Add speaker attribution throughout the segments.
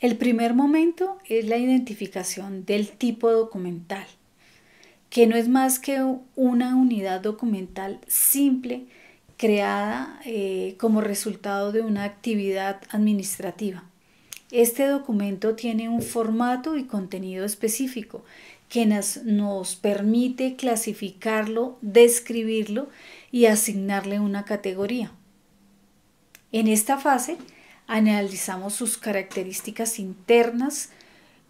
Speaker 1: El primer momento es la identificación del tipo documental, que no es más que una unidad documental simple creada eh, como resultado de una actividad administrativa. Este documento tiene un formato y contenido específico que nos, nos, permite clasificarlo, describirlo y asignarle una categoría. En esta fase analizamos sus características internas,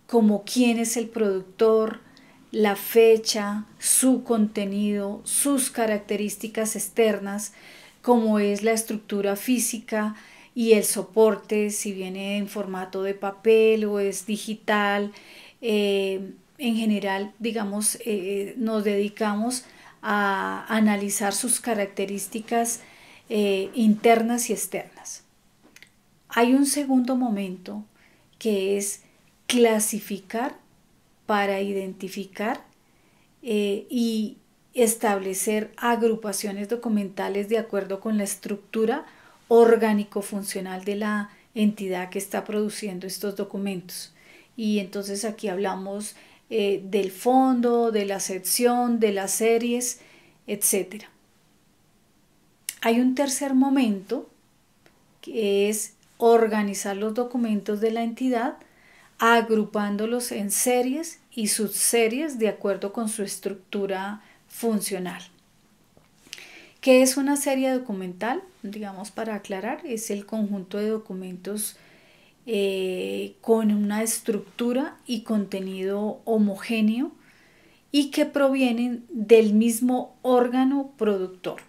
Speaker 1: como quién es el productor, la fecha, su contenido, sus características externas, como es la estructura física y el soporte, si viene en formato de papel o es digital. Eh, en general, digamos, eh, nos dedicamos a analizar sus características eh, internas y externas. Hay un segundo momento que es clasificar para identificar eh, y establecer agrupaciones documentales de acuerdo con la estructura orgánico-funcional de la entidad que está produciendo estos documentos. Y entonces aquí hablamos eh, del fondo, de la sección, de las series, etc. Hay un tercer momento que es organizar los documentos de la entidad agrupándolos en series y subseries de acuerdo con su estructura funcional. ¿Qué es una serie documental? Digamos, para aclarar, es el conjunto de documentos eh, con una estructura y contenido homogéneo y que provienen del mismo órgano productor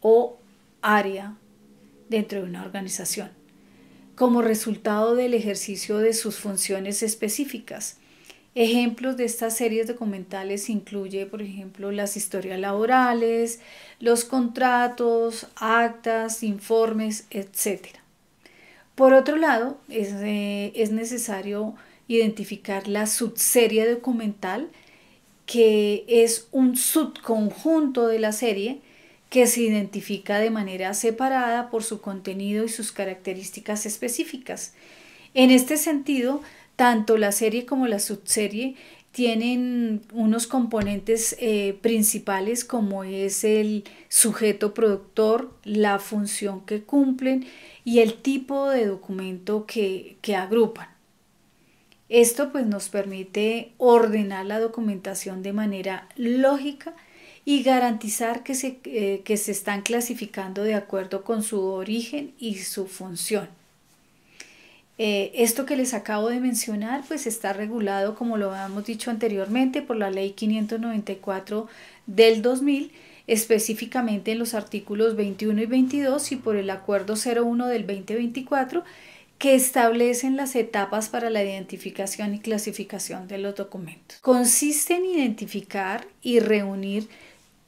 Speaker 1: o área dentro de una organización, como resultado del ejercicio de sus funciones específicas. Ejemplos de estas series documentales incluye, por ejemplo, las historias laborales, los contratos, actas, informes, etc. Por otro lado, es, eh, es necesario identificar la subserie documental, que es un subconjunto de la serie que se identifica de manera separada por su contenido y sus características específicas. En este sentido, tanto la serie como la subserie tienen unos componentes eh, principales como es el sujeto productor, la función que cumplen y el tipo de documento que, que agrupan. Esto pues nos permite ordenar la documentación de manera lógica y garantizar que se, eh, se están clasificando de acuerdo con su origen y su función. Eh, esto que les acabo de mencionar pues está regulado como lo habíamos dicho anteriormente por la ley 594 del 2000 específicamente en los artículos 21 y 22 y por el acuerdo 01 del 2024 que establecen las etapas para la identificación y clasificación de los documentos. Consiste en identificar y reunir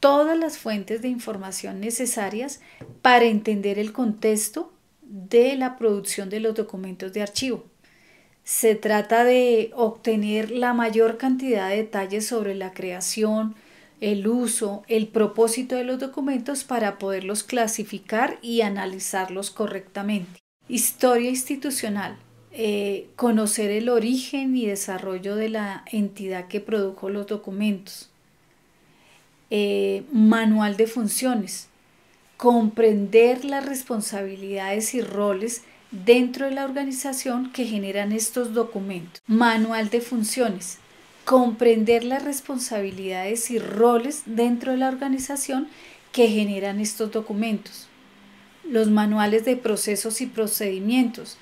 Speaker 1: todas las fuentes de información necesarias para entender el contexto de la producción de los documentos de archivo. Se trata de obtener la mayor cantidad de detalles sobre la creación, el uso, el propósito de los documentos para poderlos clasificar y analizarlos correctamente. Historia institucional. Eh, conocer el origen y desarrollo de la entidad que produjo los documentos eh, manual de funciones, comprender las responsabilidades y roles dentro de la organización que generan estos documentos. Manual de funciones, comprender las responsabilidades y roles dentro de la organización que generan estos documentos. Los manuales de procesos y procedimientos,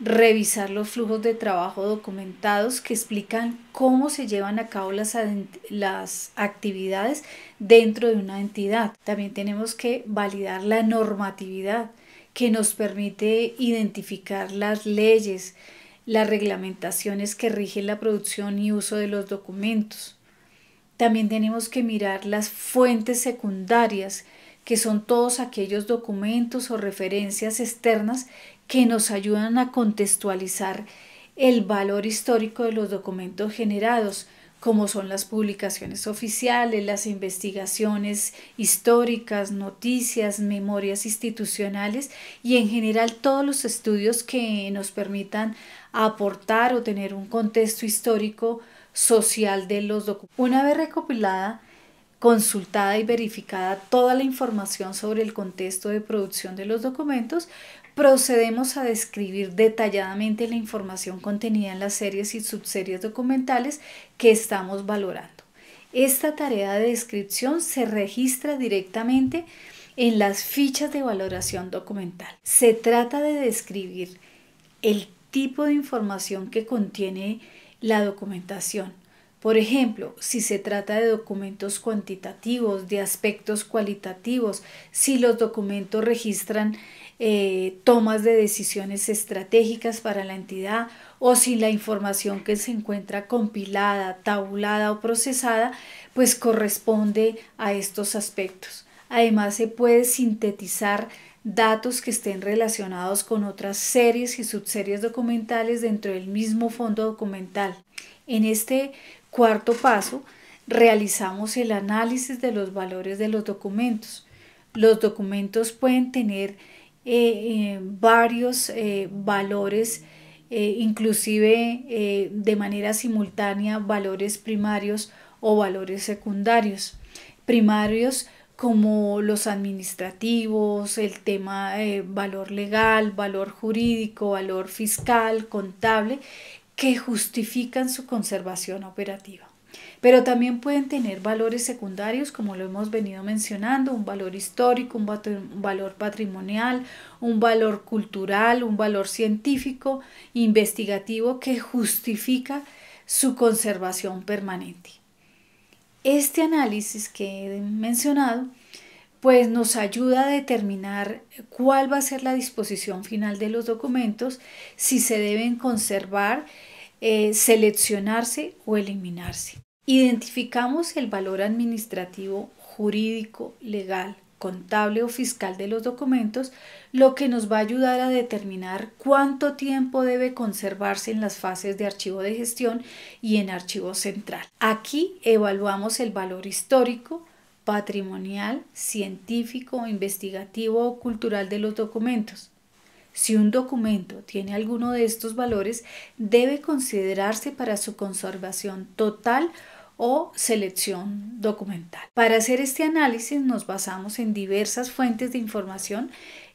Speaker 1: revisar los flujos de trabajo documentados que explican cómo se llevan a cabo las, actividades dentro de una entidad. También tenemos que validar la normatividad que nos permite identificar las leyes, las reglamentaciones que rigen la producción y uso de los documentos. También tenemos que mirar las fuentes secundarias, que son todos aquellos documentos o referencias externas que nos ayudan a contextualizar el valor histórico de los documentos generados, como son las publicaciones oficiales, las investigaciones históricas, noticias, memorias institucionales y en general todos los estudios que nos permitan aportar o tener un contexto histórico social de los documentos. Una vez recopilada, consultada y verificada toda la información sobre el contexto de producción de los documentos, procedemos a describir detalladamente la información contenida en las series y subseries documentales que estamos valorando. Esta tarea de descripción se registra directamente en las fichas de valoración documental. Se trata de describir el tipo de información que contiene la documentación. Por ejemplo, si se trata de documentos cuantitativos, de aspectos cualitativos, si los documentos registran eh, tomas de decisiones estratégicas para la entidad o si la información que se encuentra compilada, tabulada o procesada, pues corresponde a estos aspectos. Además, se puede sintetizar datos que estén relacionados con otras series y subseries documentales dentro del mismo fondo documental. En este cuarto paso, realizamos el análisis de los valores de los documentos. Los documentos pueden tener eh, eh, varios eh, valores, inclusive de manera simultánea valores primarios o valores secundarios. Primarios como los administrativos, el tema valor legal, valor jurídico, valor fiscal, contable, que justifican su conservación operativa. Pero también pueden tener valores secundarios, como lo hemos venido mencionando, un valor histórico, un, valor patrimonial, un valor cultural, un valor científico, investigativo, que justifica su conservación permanente. Este análisis que he mencionado pues nos ayuda a determinar cuál va a ser la disposición final de los documentos, si se deben conservar, eh, seleccionarse o eliminarse. Identificamos el valor administrativo, jurídico, legal, contable o fiscal de los documentos, lo que nos va a ayudar a determinar cuánto tiempo debe conservarse en las fases de archivo de gestión y en archivo central. Aquí evaluamos el valor histórico, patrimonial, científico, investigativo o cultural de los documentos. Si un documento tiene alguno de estos valores, debe considerarse para su conservación total o selección documental. Para hacer este análisis nos basamos en diversas fuentes de información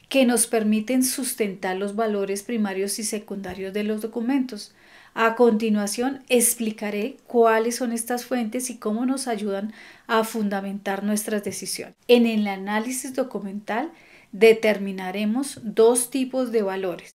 Speaker 1: que nos permiten sustentar los valores primarios y secundarios de los documentos. A continuación explicaré cuáles son estas fuentes y cómo nos ayudan a fundamentar nuestras decisiones. En el análisis documental determinaremos dos tipos de valores,